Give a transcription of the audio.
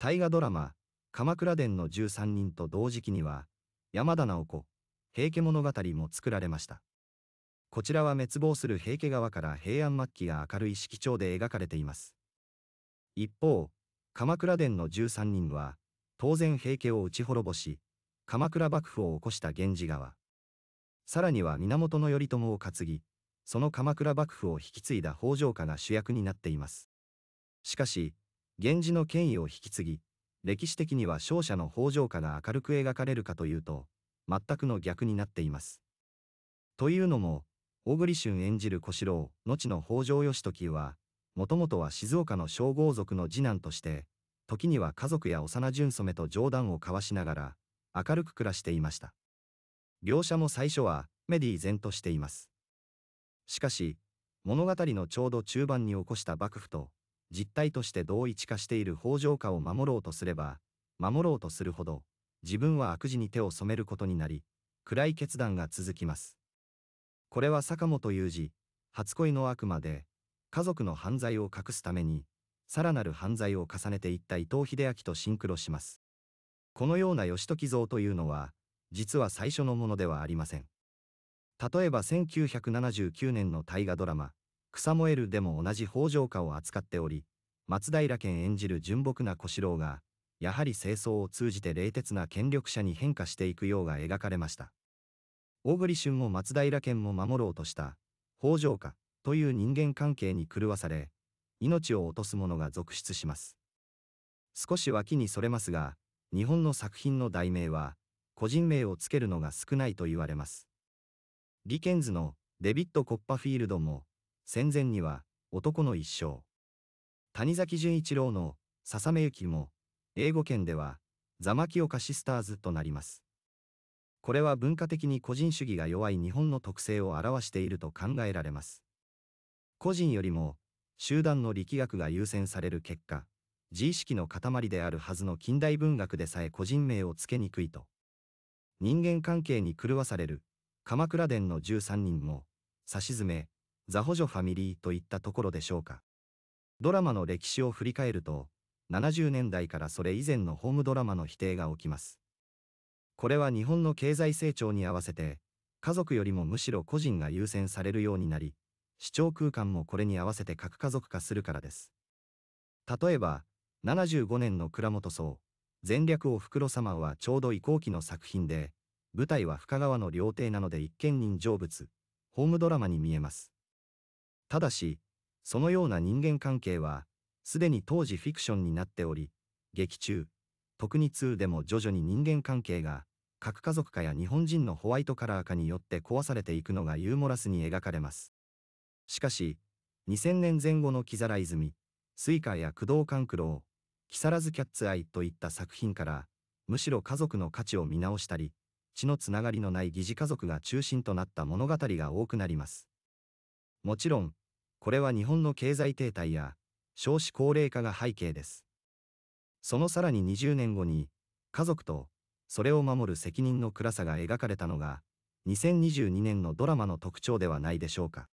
大河ドラマ、鎌倉殿の13人と同時期には、山田直子、平家物語も作られました。こちらは滅亡する平家側から平安末期が明るい色調で描かれています。一方、鎌倉殿の13人は、当然平家を打ち滅ぼし、鎌倉幕府を起こした源氏側。さらには源頼朝を担ぎ、その鎌倉幕府を引き継いだ北条家が主役になっています。しかし、源氏の権威を引き継ぎ、歴史的には勝者の北条家が明るく描かれるかというと、全くの逆になっています。というのも、小栗旬演じる小四郎、後の北条義時は、もともとは静岡の称豪族の次男として、時には家族や幼純染と冗談を交わしながら、明るく暮らしていました。描写も最初は、メディー然としています。しかし、物語のちょうど中盤に起こした幕府と実態として同一化している法条家を守ろうとすれば、守ろうとするほど、自分は悪事に手を染めることになり、暗い決断が続きます。これは坂本雄二、初恋の悪魔で、家族の犯罪を隠すために、さらなる犯罪を重ねていった伊藤英明とシンクロします。このような義時像というのは、実は最初のものではありません。例えば1979年の大河ドラマ、草燃えるでも同じ北条家を扱っており、松平健演じる純朴な小四郎が、やはり清掃を通じて冷徹な権力者に変化していくようが描かれました。大栗旬も松平健も守ろうとした、北条家という人間関係に狂わされ、命を落とす者が続出します。少し脇にそれますが、日本の作品の題名は、個人名をつけるのが少ないと言われます。リケンズのデビッド・コッパフィールドも、戦前には、男の一生。谷崎潤一郎の、笹目行も、英語圏では、ザマキオカシスターズとなります。これは文化的に個人主義が弱い日本の特性を表していると考えられます。個人よりも、集団の力学が優先される結果、自意識の塊であるはずの近代文学でさえ個人名を付けにくいと。人間関係に狂わされる、鎌倉殿の13人も、差し詰め、ザ補助ファミリーといったところでしょうか。ドラマの歴史を振り返ると、70年代からそれ以前のホームドラマの否定が起きます。これは日本の経済成長に合わせて、家族よりもむしろ個人が優先されるようになり、視聴空間もこれに合わせて核家族化するからです。例えば、75年の倉本荘、前略を袋様はちょうど移行期の作品で、舞台は深川の料亭なので一見人成仏、ホームドラマに見えます。ただし、そのような人間関係は、すでに当時フィクションになっており、劇中、特に2でも徐々に人間関係が、核家族化や日本人のホワイトカラー化によって壊されていくのがユーモラスに描かれます。しかし、2000年前後の木皿泉、スイカや工藤官九郎、木更津キャッツアイといった作品から、むしろ家族の価値を見直したり、血のつながりのない疑似家族が中心となった物語が多くなります。もちろん、これは日本の経済停滞や少子高齢化が背景です。そのさらに20年後に、家族とそれを守る責任の暗さが描かれたのが、2022年のドラマの特徴ではないでしょうか。